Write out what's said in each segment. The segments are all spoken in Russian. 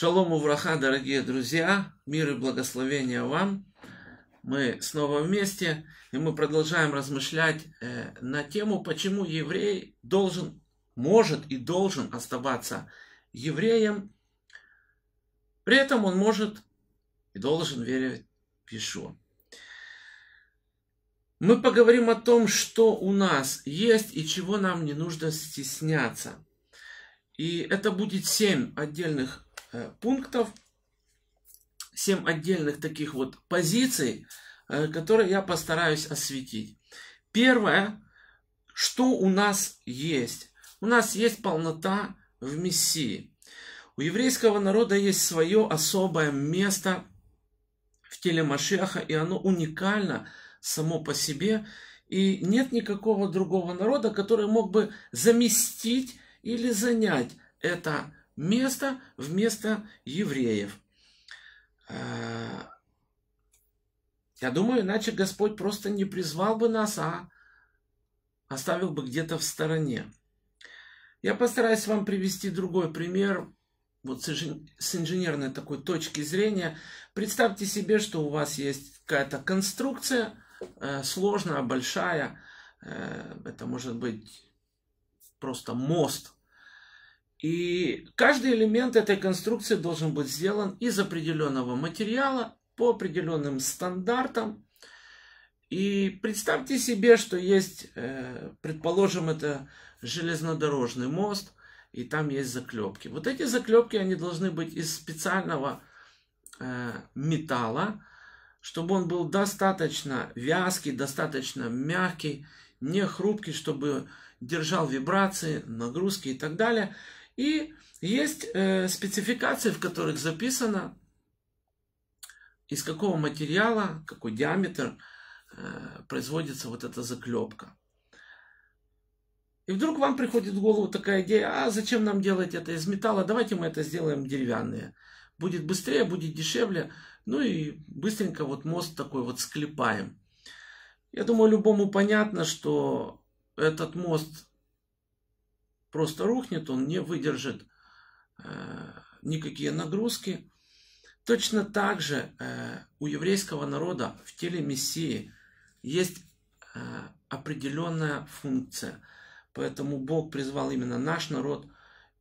Шалом Увраха, дорогие друзья, мир и благословения вам. Мы снова вместе, и мы продолжаем размышлять э, на тему, почему еврей должен, может и должен оставаться евреем. При этом он может и должен верить в Ишуа. Мы поговорим о том, что у нас есть и чего нам не нужно стесняться. И это будет семь отдельных Э, пунктов, 7 отдельных таких вот позиций, э, которые я постараюсь осветить. Первое, что у нас есть? У нас есть полнота в Мессии. У еврейского народа есть свое особое место в теле Машеха, и оно уникально само по себе. И нет никакого другого народа, который мог бы заместить или занять это место вместо евреев. А, я думаю, иначе Господь просто не призвал бы нас, а оставил бы где-то в стороне. Я постараюсь вам привести другой пример, вот с инженерной такой точки зрения. Представьте себе, что у вас есть какая-то конструкция, э, сложная, большая, э, это может быть просто мост – и каждый элемент этой конструкции должен быть сделан из определенного материала по определенным стандартам. И представьте себе, что есть, э, предположим, это железнодорожный мост, и там есть заклепки. Вот эти заклепки, они должны быть из специального э, металла, чтобы он был достаточно вязкий, достаточно мягкий, не хрупкий, чтобы держал вибрации, нагрузки и так далее – и есть э, спецификации, в которых записано, из какого материала, какой диаметр э, производится вот эта заклепка. И вдруг вам приходит в голову такая идея, а зачем нам делать это из металла, давайте мы это сделаем деревянные. Будет быстрее, будет дешевле, ну и быстренько вот мост такой вот склепаем. Я думаю, любому понятно, что этот мост просто рухнет, он не выдержит э, никакие нагрузки. Точно так же э, у еврейского народа в теле Мессии есть э, определенная функция. Поэтому Бог призвал именно наш народ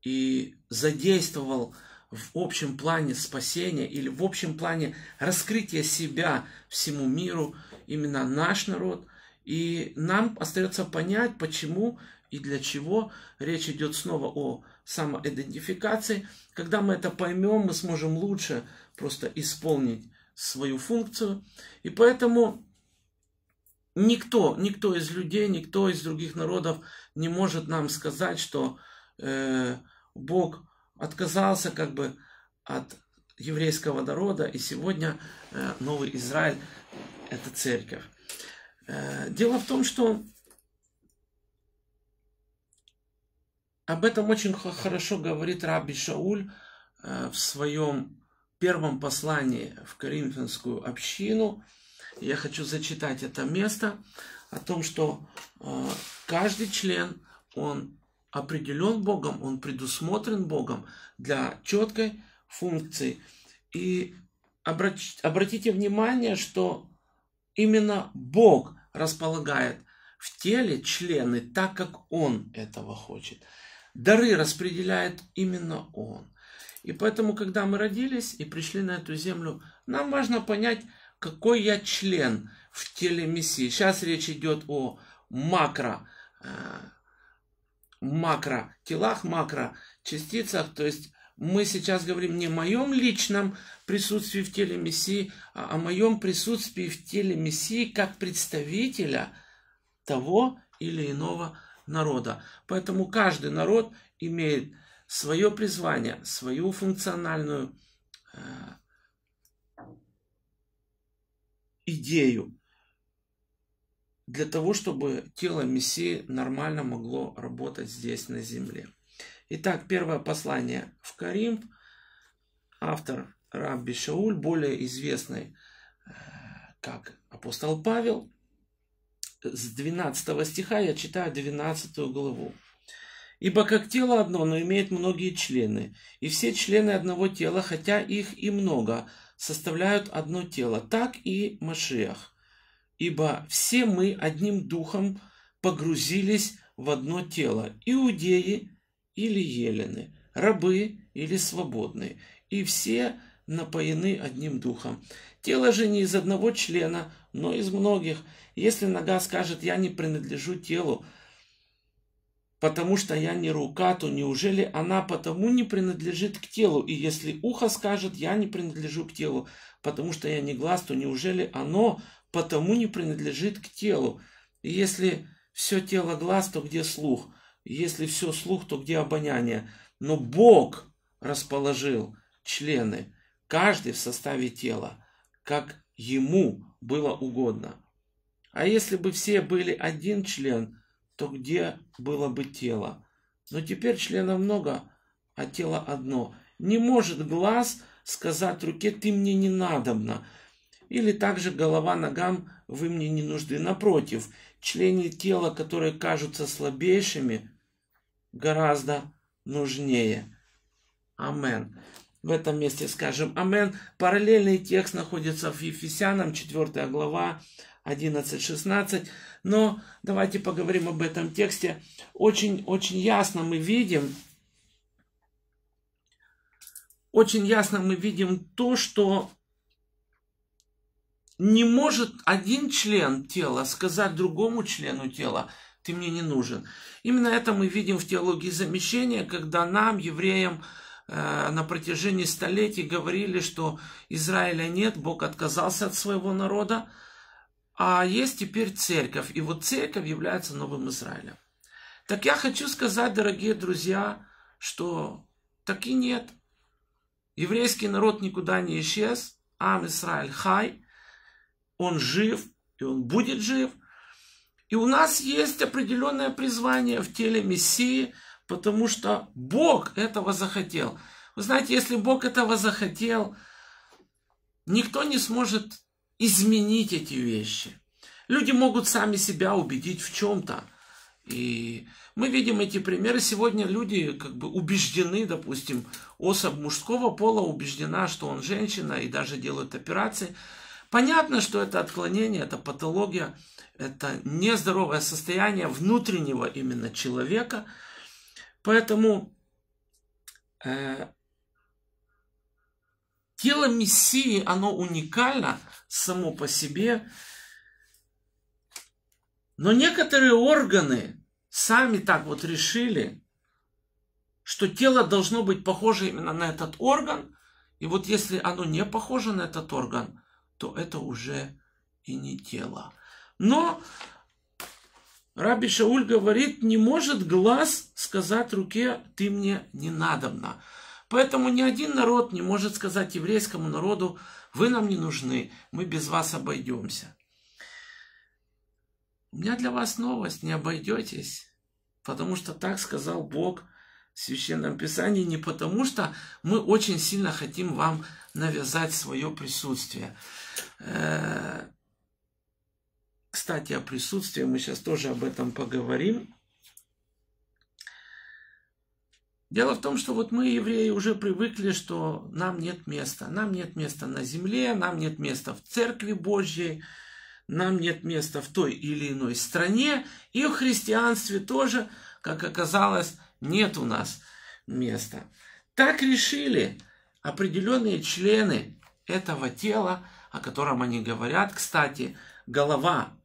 и задействовал в общем плане спасения или в общем плане раскрытия себя всему миру именно наш народ. И нам остается понять, почему и для чего. Речь идет снова о самоидентификации. Когда мы это поймем, мы сможем лучше просто исполнить свою функцию. И поэтому никто, никто из людей, никто из других народов не может нам сказать, что э, Бог отказался как бы от еврейского народа, и сегодня э, Новый Израиль – это церковь. Э, дело в том, что Об этом очень хорошо говорит Раби Шауль э, в своем первом послании в Коринфянскую общину. Я хочу зачитать это место о том, что э, каждый член, он определен Богом, он предусмотрен Богом для четкой функции. И обратите внимание, что именно Бог располагает в теле члены так, как Он этого хочет дары распределяет именно Он. И поэтому, когда мы родились и пришли на эту землю, нам важно понять, какой я член в теле Мессии. Сейчас речь идет о макро, э, макро телах, макро частицах, то есть мы сейчас говорим не о моем личном присутствии в теле Мессии, а о моем присутствии в теле Мессии как представителя того или иного народа. Поэтому каждый народ имеет свое призвание, свою функциональную э, идею для того, чтобы тело Мессии нормально могло работать здесь, на земле. Итак, первое послание в Каримб. Автор Рабби Шауль, более известный э, как апостол Павел, с 12 стиха я читаю 12 главу. Ибо как тело одно, но имеет многие члены, и все члены одного тела, хотя их и много, составляют одно тело, так и Машиах. Ибо все мы одним духом погрузились в одно тело, иудеи или елены, рабы или свободные, и все напоены одним духом. Тело же не из одного члена, но из многих. Если нога скажет, я не принадлежу телу, потому что я не рука, то неужели она потому не принадлежит к телу? И если ухо скажет, я не принадлежу к телу, потому что я не глаз, то неужели оно потому не принадлежит к телу? И если все тело глаз, то где слух? если все слух, то где обоняние? Но Бог расположил члены, каждый в составе тела, как ему было угодно. А если бы все были один член, то где было бы тело? Но теперь члена много, а тело одно. Не может глаз сказать руке «ты мне не надобна», или также голова ногам «вы мне не нужны». Напротив, члены тела, которые кажутся слабейшими, гораздо нужнее. Амен в этом месте скажем «Амен». Параллельный текст находится в Ефесянам, 4 глава, 11-16. Но давайте поговорим об этом тексте. Очень-очень ясно мы видим, очень ясно мы видим то, что не может один член тела сказать другому члену тела, ты мне не нужен. Именно это мы видим в теологии замещения, когда нам, евреям, Э, на протяжении столетий говорили, что Израиля нет, Бог отказался от своего народа, а есть теперь церковь. И вот церковь является новым Израилем. Так я хочу сказать, дорогие друзья, что так и нет. Еврейский народ никуда не исчез. Ам Исраиль хай. Он жив, и он будет жив. И у нас есть определенное призвание в теле Мессии – потому что Бог этого захотел. Вы знаете, если Бог этого захотел, никто не сможет изменить эти вещи. Люди могут сами себя убедить в чем-то. И мы видим эти примеры. Сегодня люди как бы убеждены, допустим, особ мужского пола убеждена, что он женщина и даже делают операции. Понятно, что это отклонение, это патология, это нездоровое состояние внутреннего именно человека – Поэтому э, тело Мессии, оно уникально само по себе, но некоторые органы сами так вот решили, что тело должно быть похоже именно на этот орган, и вот если оно не похоже на этот орган, то это уже и не тело. Но Раби Шауль говорит, не может глаз сказать руке, ты мне не надобна. Поэтому ни один народ не может сказать еврейскому народу, вы нам не нужны, мы без вас обойдемся. У меня для вас новость, не обойдетесь, потому что так сказал Бог в Священном Писании, не потому что мы очень сильно хотим вам навязать свое присутствие. Э, кстати, о присутствии мы сейчас тоже об этом поговорим. Дело в том, что вот мы, евреи, уже привыкли, что нам нет места. Нам нет места на земле, нам нет места в Церкви Божьей, нам нет места в той или иной стране. И в христианстве тоже, как оказалось, нет у нас места. Так решили определенные члены этого тела, о котором они говорят. Кстати, голова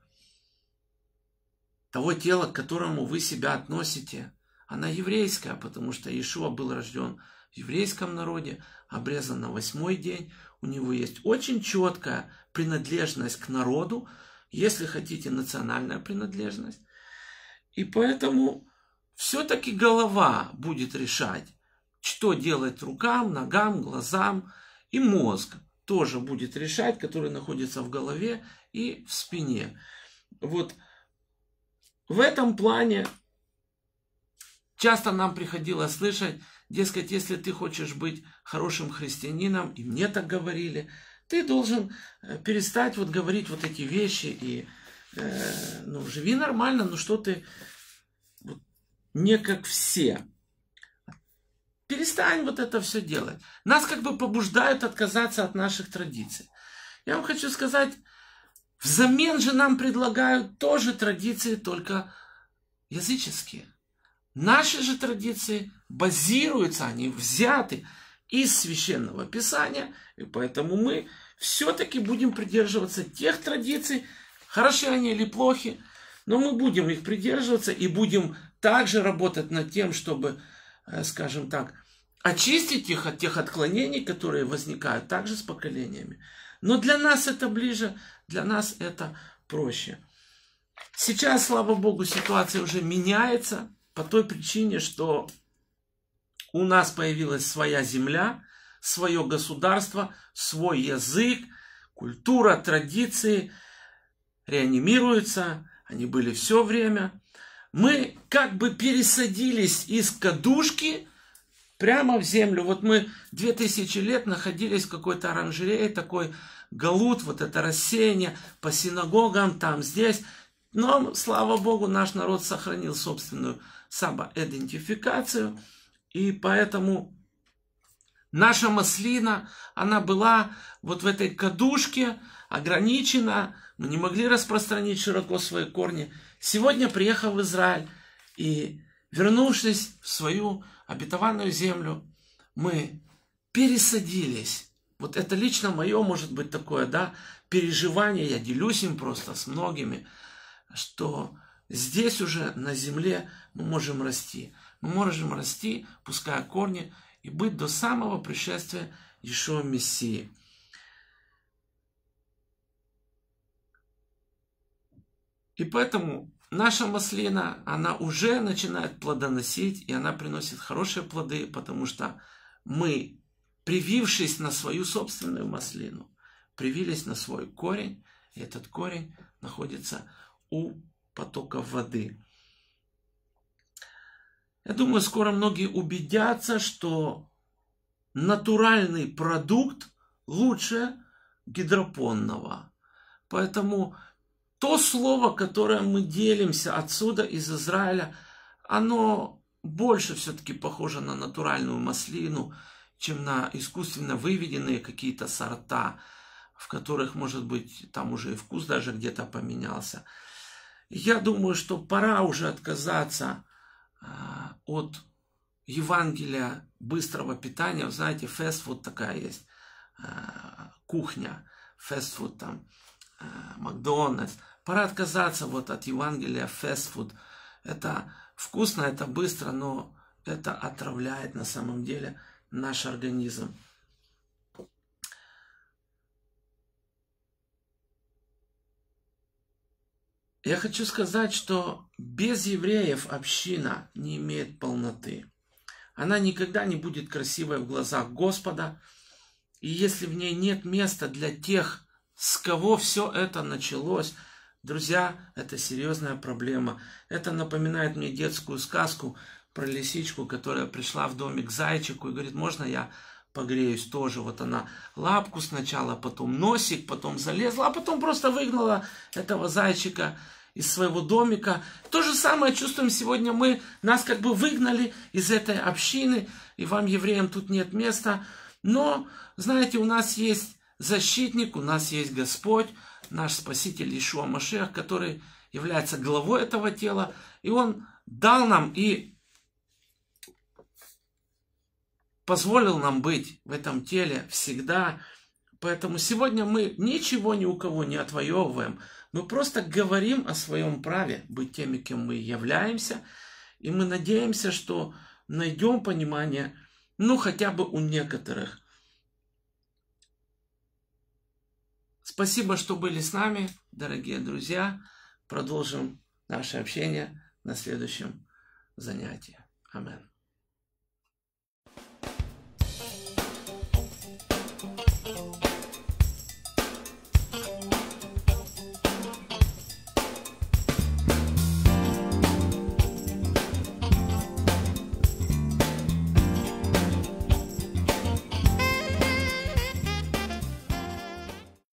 того тела, к которому вы себя относите, она еврейская, потому что Иешуа был рожден в еврейском народе, обрезан на восьмой день, у него есть очень четкая принадлежность к народу, если хотите, национальная принадлежность. И поэтому все-таки голова будет решать, что делать рукам, ногам, глазам, и мозг тоже будет решать, который находится в голове и в спине. Вот в этом плане часто нам приходилось слышать, дескать, если ты хочешь быть хорошим христианином, и мне так говорили, ты должен э, перестать вот говорить вот эти вещи и э, ну живи нормально, ну что ты вот, не как все. Перестань вот это все делать. Нас как бы побуждают отказаться от наших традиций. Я вам хочу сказать, Взамен же нам предлагают тоже традиции, только языческие. Наши же традиции базируются, они взяты из священного писания, и поэтому мы все-таки будем придерживаться тех традиций, хороши они или плохи, но мы будем их придерживаться и будем также работать над тем, чтобы, э, скажем так, очистить их от тех отклонений, которые возникают также с поколениями. Но для нас это ближе, для нас это проще. Сейчас, слава богу, ситуация уже меняется по той причине, что у нас появилась своя земля, свое государство, свой язык, культура, традиции реанимируются, они были все время. Мы как бы пересадились из кадушки прямо в землю. Вот мы две тысячи лет находились в какой-то оранжерее, такой галут, вот это рассеяние по синагогам, там, здесь. Но, слава Богу, наш народ сохранил собственную самоидентификацию, и поэтому наша маслина, она была вот в этой кадушке, ограничена, мы не могли распространить широко свои корни. Сегодня, приехал в Израиль и вернувшись в свою обетованную землю, мы пересадились. Вот это лично мое, может быть, такое, да, переживание, я делюсь им просто с многими, что здесь уже на земле мы можем расти. Мы можем расти, пуская корни, и быть до самого пришествия Ишуа Мессии. И поэтому наша маслина, она уже начинает плодоносить, и она приносит хорошие плоды, потому что мы, привившись на свою собственную маслину, привились на свой корень, и этот корень находится у потока воды. Я думаю, скоро многие убедятся, что натуральный продукт лучше гидропонного. Поэтому то слово, которое мы делимся отсюда из Израиля, оно больше все-таки похоже на натуральную маслину, чем на искусственно выведенные какие-то сорта, в которых, может быть, там уже и вкус даже где-то поменялся. Я думаю, что пора уже отказаться а, от Евангелия быстрого питания. Вы знаете, фестфуд такая есть, а, кухня, фестфуд там, а, Макдональдс – Пора отказаться вот от Евангелия фастфуд. Это вкусно, это быстро, но это отравляет на самом деле наш организм. Я хочу сказать, что без евреев община не имеет полноты. Она никогда не будет красивой в глазах Господа. И если в ней нет места для тех, с кого все это началось – Друзья, это серьезная проблема. Это напоминает мне детскую сказку про лисичку, которая пришла в домик к зайчику и говорит, можно я погреюсь тоже. Вот она лапку сначала, потом носик, потом залезла, а потом просто выгнала этого зайчика из своего домика. То же самое чувствуем сегодня мы. Нас как бы выгнали из этой общины, и вам, евреям, тут нет места. Но, знаете, у нас есть защитник, у нас есть Господь, наш Спаситель Ишуа Машех, который является главой этого тела, и он дал нам и позволил нам быть в этом теле всегда. Поэтому сегодня мы ничего ни у кого не отвоевываем. Мы просто говорим о своем праве быть теми, кем мы являемся. И мы надеемся, что найдем понимание, ну хотя бы у некоторых, Спасибо, что были с нами, дорогие друзья. Продолжим наше общение на следующем занятии. Аминь.